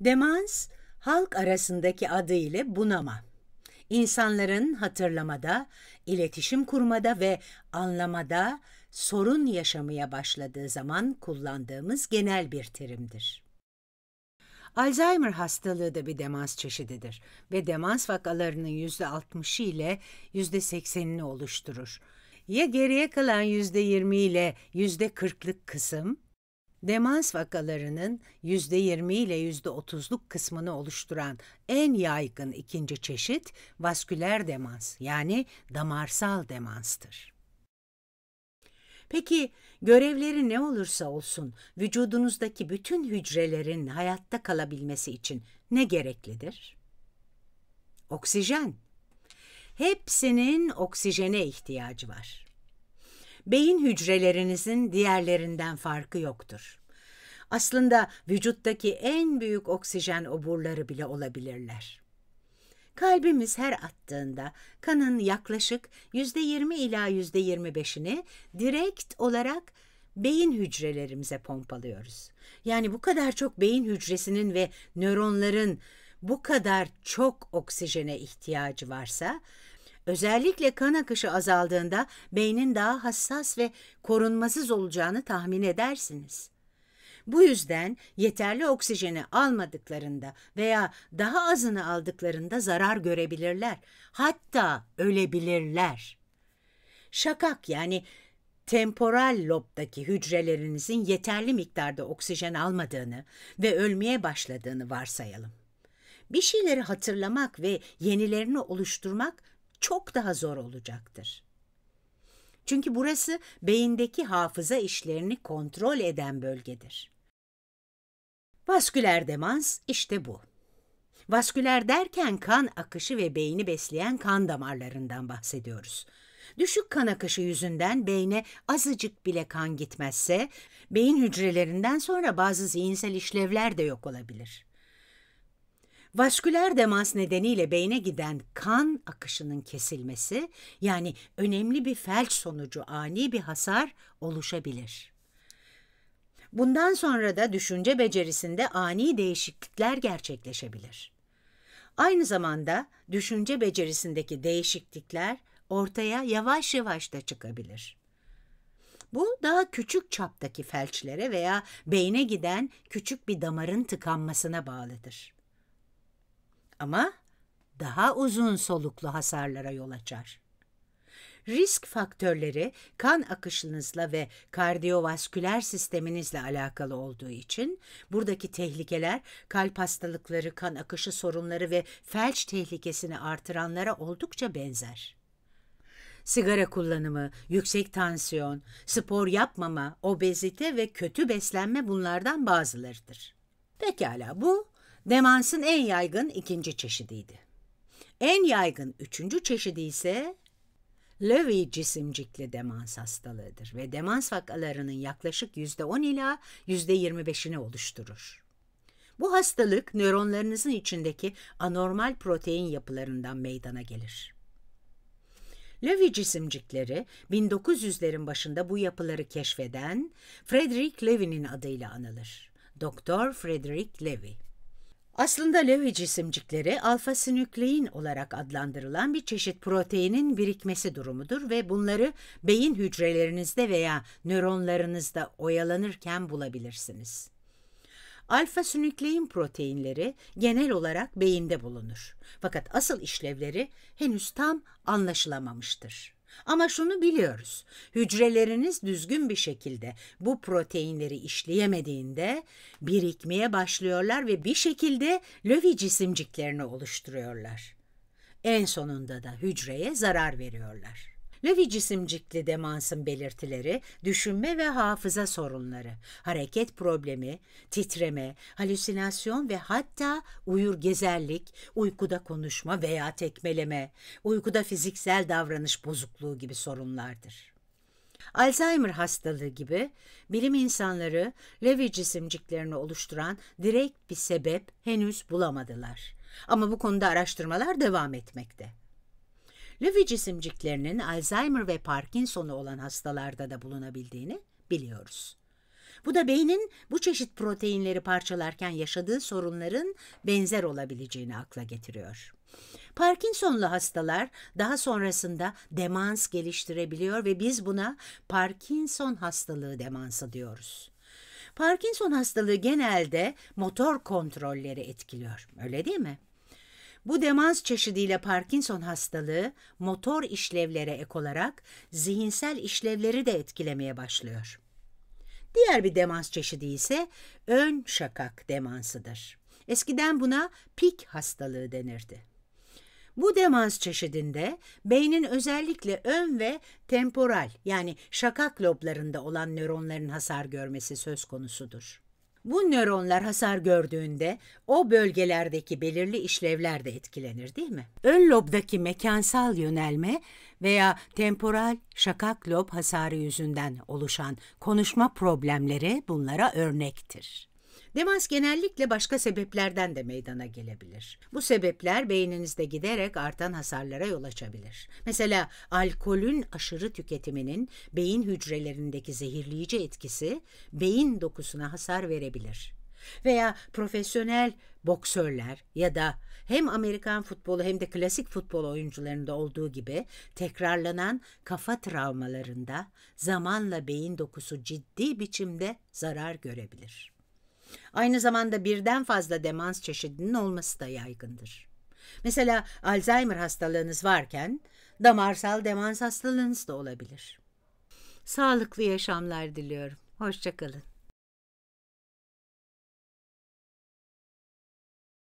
Demans, halk arasındaki adı ile bunama. İnsanların hatırlamada, iletişim kurmada ve anlamada sorun yaşamaya başladığı zaman kullandığımız genel bir terimdir. Alzheimer hastalığı da bir demans çeşididir ve demans vakalarının %60'ı ile %80'ini oluşturur. Ya geriye kalan %20 ile %40'lık kısım Demans vakalarının %20 ile %30'luk kısmını oluşturan en yaygın ikinci çeşit vasküler demans yani damarsal demanstır. Peki görevleri ne olursa olsun vücudunuzdaki bütün hücrelerin hayatta kalabilmesi için ne gereklidir? Oksijen. Hepsinin oksijene ihtiyacı var beyin hücrelerinizin diğerlerinden farkı yoktur aslında vücuttaki en büyük oksijen oburları bile olabilirler. Kalbimiz her attığında kanın yaklaşık %20 ila %25'ini direkt olarak beyin hücrelerimize pompalıyoruz. Yani bu kadar çok beyin hücresinin ve nöronların bu kadar çok oksijene ihtiyacı varsa, özellikle kan akışı azaldığında beynin daha hassas ve korunmasız olacağını tahmin edersiniz. Bu yüzden yeterli oksijeni almadıklarında veya daha azını aldıklarında zarar görebilirler. Hatta ölebilirler. Şakak yani temporal lobdaki hücrelerinizin yeterli miktarda oksijen almadığını ve ölmeye başladığını varsayalım. Bir şeyleri hatırlamak ve yenilerini oluşturmak çok daha zor olacaktır. Çünkü burası beyindeki hafıza işlerini kontrol eden bölgedir. Vasküler demans işte bu. Vasküler derken kan akışı ve beyni besleyen kan damarlarından bahsediyoruz. Düşük kan akışı yüzünden beyne azıcık bile kan gitmezse, beyin hücrelerinden sonra bazı zihinsel işlevler de yok olabilir. Vasküler demans nedeniyle beyne giden kan akışının kesilmesi, yani önemli bir felç sonucu ani bir hasar oluşabilir. Bundan sonra da düşünce becerisinde ani değişiklikler gerçekleşebilir. Aynı zamanda düşünce becerisindeki değişiklikler ortaya yavaş yavaş da çıkabilir. Bu daha küçük çaptaki felçlere veya beyne giden küçük bir damarın tıkanmasına bağlıdır. Ama daha uzun soluklu hasarlara yol açar. Risk faktörleri kan akışınızla ve kardiyovasküler sisteminizle alakalı olduğu için buradaki tehlikeler kalp hastalıkları, kan akışı sorunları ve felç tehlikesini artıranlara oldukça benzer sigara kullanımı, yüksek tansiyon, spor yapmama, obezite ve kötü beslenme bunlardan bazılarıdır. Pekala bu demansın en yaygın ikinci çeşidiydi. En yaygın üçüncü çeşidi ise Lewy cisimcikli demans hastalığıdır ve demans vakalarının yaklaşık %10 ila %25'ini oluşturur. Bu hastalık nöronlarınızın içindeki anormal protein yapılarından meydana gelir. Lewy cisimcikleri 1900'lerin başında bu yapıları keşfeden Frederick Levy'nin adıyla anılır. Doktor Frederick Levy aslında Lewy cisimcikleri alfa olarak adlandırılan bir çeşit proteinin birikmesi durumudur ve bunları beyin hücrelerinizde veya nöronlarınızda oyalanırken bulabilirsiniz. Alfa-sinüklein proteinleri genel olarak beyinde bulunur. Fakat asıl işlevleri henüz tam anlaşılamamıştır. Ama şunu biliyoruz. Hücreleriniz düzgün bir şekilde bu proteinleri işleyemediğinde birikmeye başlıyorlar ve bir şekilde lövi cisimciklerini oluşturuyorlar. En sonunda da hücreye zarar veriyorlar. Lövi cisimcikli demansın belirtileri, düşünme ve hafıza sorunları, hareket problemi, titreme, halüsinasyon ve hatta uyur gezerlik, uykuda konuşma veya tekmeleme, uykuda fiziksel davranış bozukluğu gibi sorunlardır. Alzheimer hastalığı gibi bilim insanları Levi cisimciklerini oluşturan direkt bir sebep henüz bulamadılar. Ama bu konuda araştırmalar devam etmekte. Löwy cisimciklerinin Alzheimer ve Parkinson'u olan hastalarda da bulunabildiğini biliyoruz. Bu da beynin bu çeşit proteinleri parçalarken yaşadığı sorunların benzer olabileceğini akla getiriyor. Parkinson'lu hastalar daha sonrasında demans geliştirebiliyor ve biz buna Parkinson hastalığı demansı diyoruz. Parkinson hastalığı genelde motor kontrolleri etkiliyor, öyle değil mi? Bu demans çeşidiyle Parkinson hastalığı motor işlevlere ek olarak zihinsel işlevleri de etkilemeye başlıyor. Diğer bir demans çeşidi ise ön şakak demansıdır. Eskiden buna pik hastalığı denirdi. Bu demans çeşidinde beynin özellikle ön ve temporal yani şakak loblarında olan nöronların hasar görmesi söz konusudur. Bu nöronlar hasar gördüğünde o bölgelerdeki belirli işlevler de etkilenir değil mi? Ön lobdaki mekansal yönelme veya temporal şakak lob hasarı yüzünden oluşan konuşma problemleri bunlara örnektir. Demans genellikle başka sebeplerden de meydana gelebilir. Bu sebepler beyninizde giderek artan hasarlara yol açabilir. Mesela alkolün aşırı tüketiminin beyin hücrelerindeki zehirleyici etkisi beyin dokusuna hasar verebilir. Veya profesyonel boksörler ya da hem Amerikan futbolu hem de klasik futbol oyuncularında olduğu gibi tekrarlanan kafa travmalarında zamanla beyin dokusu ciddi biçimde zarar görebilir. Aynı zamanda birden fazla demans çeşidinin olması da yaygındır. Mesela Alzheimer hastalığınız varken damarsal demans hastalığınız da olabilir. Sağlıklı yaşamlar diliyorum. Hoşçakalın.